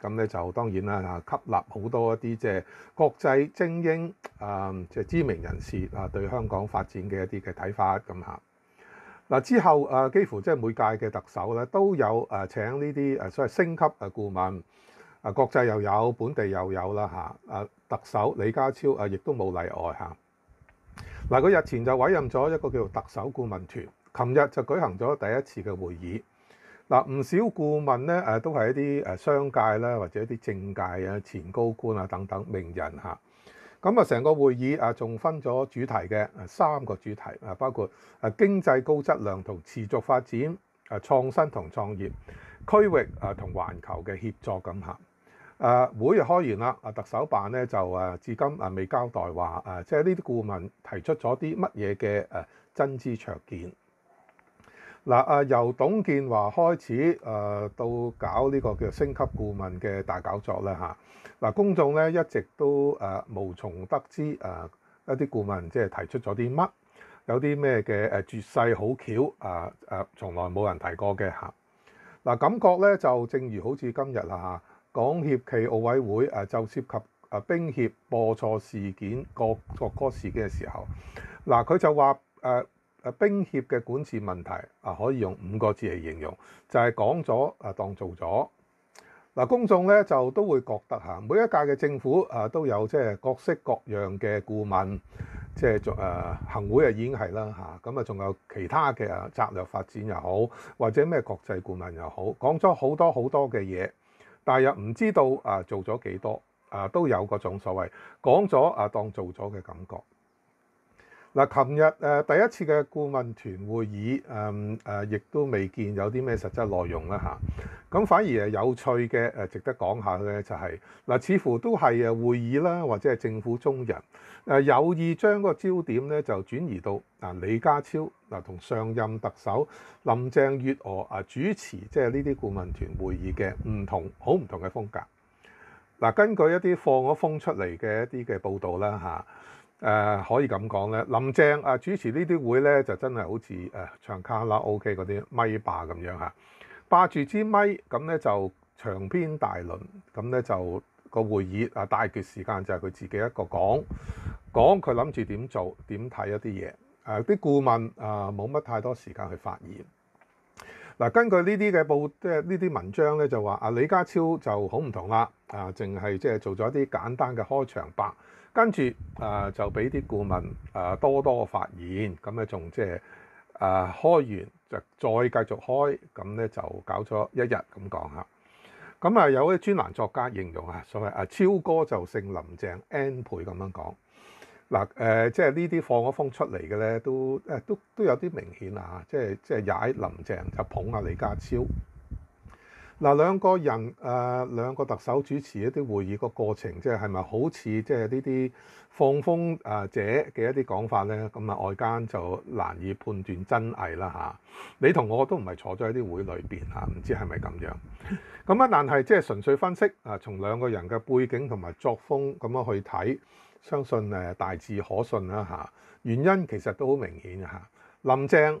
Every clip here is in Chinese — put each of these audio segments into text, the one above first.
咁咧就當然啦，啊，吸納好多一啲即係國際精英，啊，即係知名人士啊，對香港發展嘅一啲嘅睇法咁嚇。嗱之後啊，幾乎即係每屆嘅特首咧都有誒請呢啲誒所謂升級誒顧問，啊，國際又有，本地又有啦嚇。啊，特首李家超啊，亦都冇例外嚇。嗱，佢日前就委任咗一個叫做特首顧問團，琴日就舉行咗第一次嘅會議。嗱，唔少顧問咧，誒都係一啲誒商界啦，或者一啲政界啊、前高官啊等等名人嚇。咁啊，成個會議啊，仲分咗主題嘅，三個主題啊，包括誒經濟高質量同持續發展、誒創新同創業、區域啊同全球嘅協助咁嚇。誒會開完啦，啊特首辦咧就誒至今啊未交代話誒，即係呢啲顧問提出咗啲乜嘢嘅誒真知灼見。嗱啊，由董建華開始，誒到搞呢個叫升級顧問嘅大搞作啦嚇。嗱，公眾咧一直都誒無從得知，誒一啲顧問即係提出咗啲乜，有啲咩嘅誒絕世好巧啊啊，從來冇人提過嘅嚇。嗱，感覺咧就正如好似今日啦嚇，港協暨奧委會誒就涉及誒冰協播錯事件個個歌事件嘅時候，嗱佢就話誒。誒兵協嘅管治問題啊，可以用五個字嚟形容，就係講咗啊當做咗。嗱，公眾咧就都會覺得嚇，每一屆嘅政府啊都有即係各式各樣嘅顧問，即係做誒行會啊已經係啦嚇，咁啊仲有其他嘅策略發展又好，或者咩國際顧問又好，講咗好多好多嘅嘢，但係又唔知道啊做咗幾多啊都有嗰種所謂講咗啊當做咗嘅感覺。嗱，琴日誒第一次嘅顧問團會議，誒誒亦都未見有啲咩實質內容啦吓，咁反而誒有趣嘅誒值得講下嘅就係，嗱似乎都係誒會議啦，或者係政府中人誒有意將個焦點咧就轉移到啊李家超嗱同上任特首林鄭月娥啊主持即係呢啲顧問團會議嘅唔同好唔同嘅風格。嗱，根據一啲放咗風出嚟嘅一啲嘅報導啦嚇。誒可以咁講咧，林鄭啊主持呢啲會咧就真係好似誒唱卡拉 OK 嗰啲咪霸咁樣嚇，霸住支咪咁咧就長篇大論，咁咧就個會議啊大結時間就係佢自己一個講講佢諗住點做點睇一啲嘢，誒啲顧問啊冇乜太多時間去發言。嗱根據呢啲嘅報即係呢啲文章咧就話啊李家超就好唔同啦，啊淨係即係做咗一啲簡單嘅開場白。跟住啊，就俾啲顧問啊多多發言，咁咧仲即係啊開完就再繼續開，咁咧就搞咗一日咁講嚇。咁啊有啲專欄作家形容啊，所謂啊超哥就姓林鄭，N 倍咁樣講嗱誒，即係呢啲放咗風出嚟嘅咧都誒都都有啲明顯啊，即係即係踩林鄭就捧啊李家超。嗱，兩個人誒，兩個特首主持一啲會議個過程，即係係咪好似即係呢啲放風誒者嘅一啲講法咧？咁啊，外間就難以判斷真偽啦嚇。你同我都唔係坐咗喺啲會裏邊嚇，唔知係咪咁樣。咁啊，但係即係純粹分析啊，從兩個人嘅背景同埋作風咁樣去睇，相信誒大致可信啦嚇。原因其實都好明顯嚇，林鄭。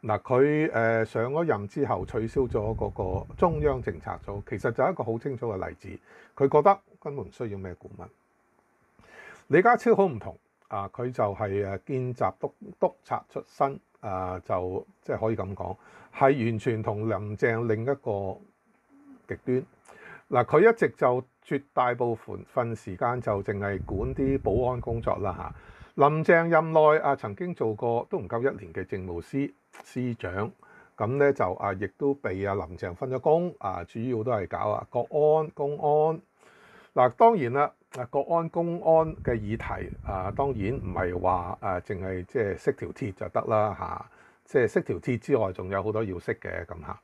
嗱，佢誒上咗任之後取消咗嗰個中央政策組，其實就一個好清楚嘅例子。佢覺得根本唔需要咩顧問。李家超好唔同啊！佢就係誒兼習督督察出身啊，就即係可以咁講，係完全同林鄭另一個極端。嗱，佢一直就絕大部分份時間就淨係管啲保安工作啦嚇。林鄭任內啊，曾經做過都唔夠一年嘅政務司。司長咁咧就啊，亦都被阿林鄭分咗工啊，主要都係搞啊國安公安。嗱，當然啦，啊國安公安嘅議題啊，當然唔係話啊，淨係即係識條鐵就得啦嚇，即係識條鐵之外，仲有好多要識嘅咁嚇。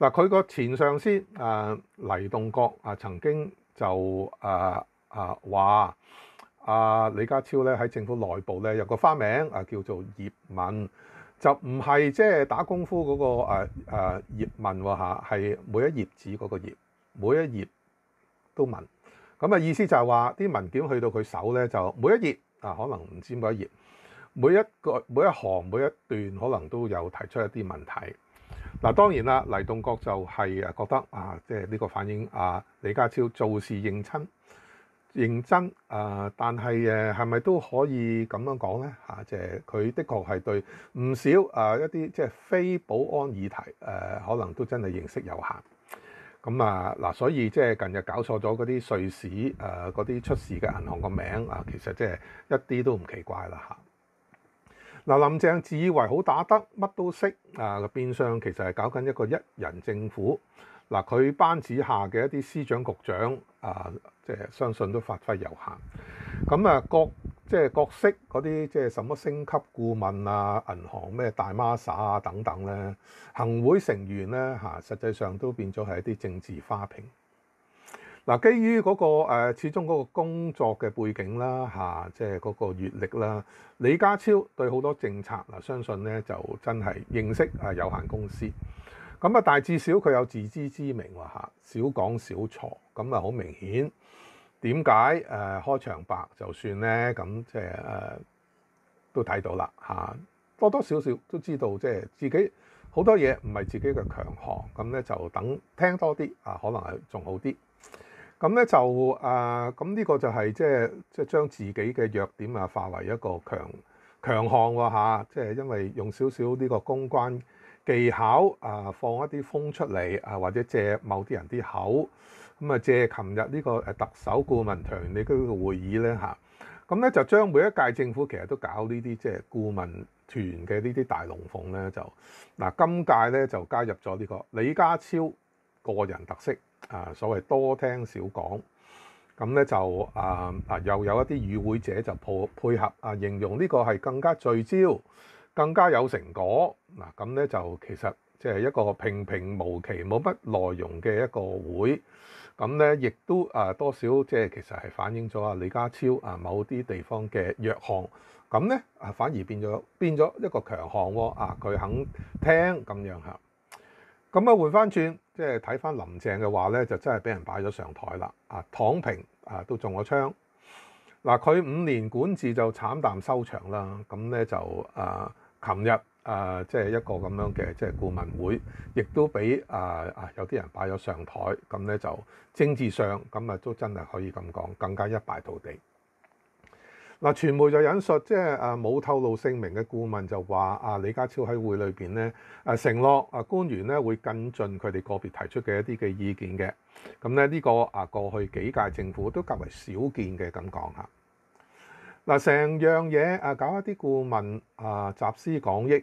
嗱，佢個前上司啊黎棟國啊，曾經就啊啊話啊李家超咧喺政府內部咧有個花名啊叫做葉敏。就唔係即係打功夫嗰個誒誒葉問喎嚇，係每一頁紙嗰個葉，每一页都問咁啊意思就係話啲文件去到佢手咧，就每一页啊，可能唔知每一页每一個每一行每一段可能都有提出一啲問題嗱。當然啦，黎棟國就係誒覺得啊，即係呢個反映啊，李家超做事認親。認真啊！但係誒，係咪都可以咁樣講咧？嚇，即係佢的確係對唔少啊一啲即係非保安議題誒，可能都真係認識有限。咁啊嗱，所以即係近日搞錯咗嗰啲瑞士誒嗰啲出事嘅銀行個名啊，其實即係一啲都唔奇怪啦嚇。嗱，林鄭自以為好打得乜都識啊個相其實係搞緊一個一人政府。嗱，佢班子下嘅一啲司長局長啊。即係相信都發揮有限，咁啊各即係各式嗰啲即係什麼升級顧問啊、銀行咩大媽撒等等咧，行會成員咧嚇，實際上都變咗係一啲政治花瓶。嗱，基於嗰個始終嗰個工作嘅背景啦嚇，即係嗰個閲歷啦，李家超對好多政策嗱，相信咧就真係認識啊有限公司。咁啊，但至少佢有自知之明喎嚇，少講少錯，咁啊好明顯。點解誒開場白就算咧？咁即係誒都睇到啦嚇，多多少少都知道即係自己好多嘢唔係自己嘅強項，咁咧就等聽多啲啊，可能係仲好啲。咁咧就誒，咁呢個就係即係即係將自己嘅弱點啊化為一個強強項喎即係因為用少少呢個公關技巧啊，放一啲風出嚟啊，或者借某啲人啲口。咁啊，借琴日呢個誒特首顧問團你嗰個會議咧嚇，咁咧就將每一屆政府其實都搞呢啲即係顧問團嘅呢啲大龍鳳咧就嗱，今屆咧就加入咗呢個李家超個人特色啊，所謂多聽少講，咁咧就啊啊又有一啲與會者就配配合啊，形容呢個係更加聚焦、更加有成果嗱，咁咧就其實。即係一個平平無奇、冇乜內容嘅一個會，咁咧亦都啊多少即係其實係反映咗啊李家超啊某啲地方嘅弱項，咁咧啊反而變咗變咗一個強項喎，啊佢肯聽咁樣嚇，咁啊換翻轉即係睇翻林鄭嘅話咧，就真係俾人擺咗上台啦，啊躺平啊都中咗槍，嗱佢五年管治就慘淡收場啦，咁咧就啊琴日。啊，即係一個咁樣嘅即係顧問會，亦都俾啊啊有啲人擺咗上台，咁咧就政治上咁啊，都真係可以咁講，更加一敗塗地。嗱，傳媒就引述即係啊冇透露姓名嘅顧問就話：，啊李家超喺會裏邊咧，誒承諾啊官員咧會跟進佢哋個別提出嘅一啲嘅意見嘅。咁咧呢個啊過去幾屆政府都較為少見嘅咁講嚇。嗱，成樣嘢啊，搞一啲顧問啊集思廣益。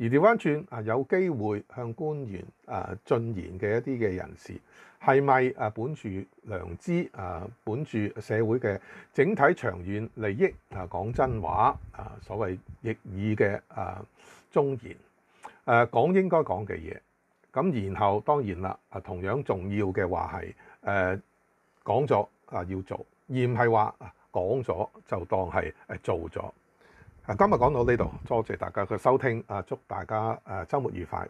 而調翻轉啊，有機會向官員啊進言嘅一啲嘅人士，係咪啊，本住良知啊，本住社會嘅整體長遠利益啊，講真話啊，所謂逆耳嘅啊忠言，誒講應該講嘅嘢，咁然後當然啦，啊同樣重要嘅話係誒講咗啊要做，而唔係話講咗就當係誒做咗。今日講到呢度，多謝大家嘅收聽啊，祝大家誒週末愉快！